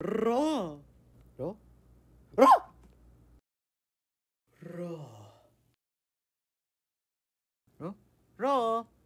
러. 러? 러! 러. 러? 러.